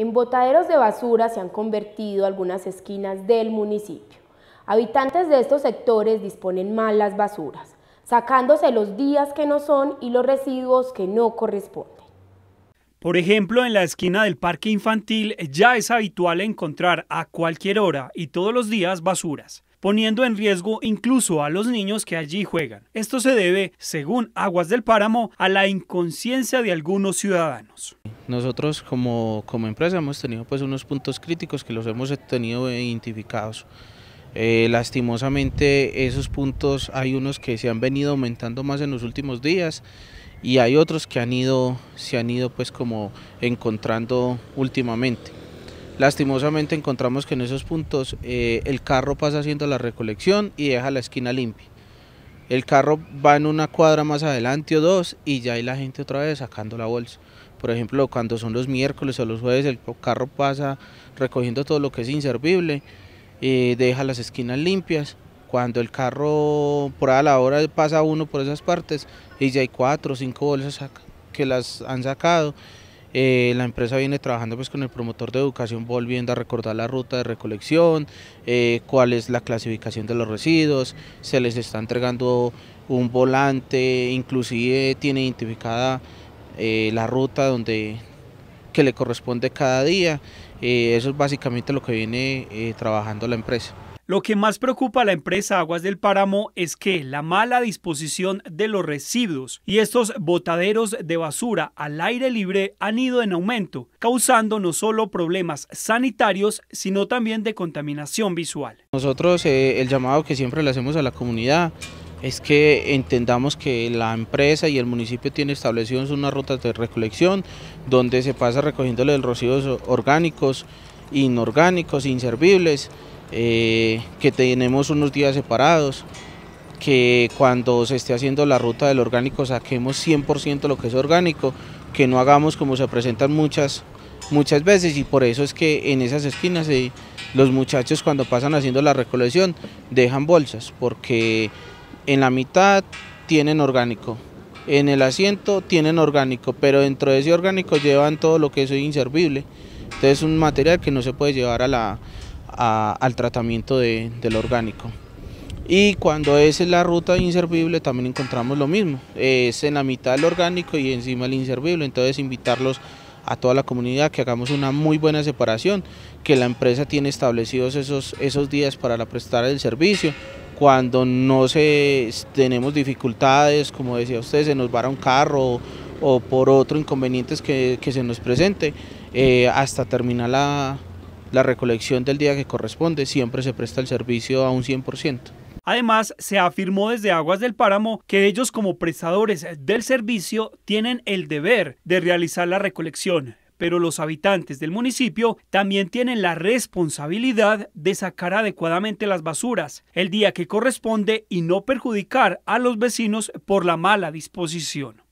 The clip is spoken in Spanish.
En botaderos de basura se han convertido algunas esquinas del municipio. Habitantes de estos sectores disponen mal las basuras, sacándose los días que no son y los residuos que no corresponden. Por ejemplo, en la esquina del parque infantil ya es habitual encontrar a cualquier hora y todos los días basuras poniendo en riesgo incluso a los niños que allí juegan. Esto se debe, según Aguas del Páramo, a la inconsciencia de algunos ciudadanos. Nosotros como, empresa hemos tenido pues unos puntos críticos que los hemos tenido identificados. Eh, lastimosamente esos puntos hay unos que se han venido aumentando más en los últimos días y hay otros que han ido, se han ido pues como encontrando últimamente. Lastimosamente encontramos que en esos puntos eh, el carro pasa haciendo la recolección y deja la esquina limpia. El carro va en una cuadra más adelante o dos y ya hay la gente otra vez sacando la bolsa. Por ejemplo, cuando son los miércoles o los jueves el carro pasa recogiendo todo lo que es inservible eh, deja las esquinas limpias. Cuando el carro por a la hora pasa uno por esas partes y ya hay cuatro o cinco bolsas que las han sacado. Eh, la empresa viene trabajando pues con el promotor de educación volviendo a recordar la ruta de recolección, eh, cuál es la clasificación de los residuos, se les está entregando un volante, inclusive tiene identificada la ruta donde que le corresponde cada día. Eh, eso es básicamente lo que viene eh, trabajando la empresa. Lo que más preocupa a la empresa Aguas del Páramo es que la mala disposición de los residuos y estos botaderos de basura al aire libre han ido en aumento, causando no solo problemas sanitarios, sino también de contaminación visual. Nosotros eh, el llamado que siempre le hacemos a la comunidad es que entendamos que la empresa y el municipio tienen establecidos una rutas de recolección donde se pasa recogiendo los residuos orgánicos, inorgánicos, inservibles, eh, que tenemos unos días separados, que cuando se esté haciendo la ruta del orgánico saquemos 100% lo que es orgánico, que no hagamos como se presentan muchas, muchas veces y por eso es que en esas esquinas eh, los muchachos cuando pasan haciendo la recolección dejan bolsas porque en la mitad tienen orgánico, en el asiento tienen orgánico, pero dentro de ese orgánico llevan todo lo que es inservible. Entonces es un material que no se puede llevar a la, al tratamiento del orgánico. Y cuando es la ruta inservible también encontramos lo mismo, es en la mitad el orgánico y encima el inservible, entonces invitarlos a toda la comunidad que hagamos una muy buena separación, que la empresa tiene establecidos esos, esos días para la prestar el servicio, cuando no se, tenemos dificultades, como decía usted, se nos vara un carro o por otro inconvenientes que, se nos presente, eh, hasta terminar la, la recolección del día que corresponde, siempre se presta el servicio a un 100%. Además, se afirmó desde Aguas del Páramo que ellos como prestadores del servicio tienen el deber de realizar la recolección, pero los habitantes del municipio también tienen la responsabilidad de sacar adecuadamente las basuras el día que corresponde y no perjudicar a los vecinos por la mala disposición.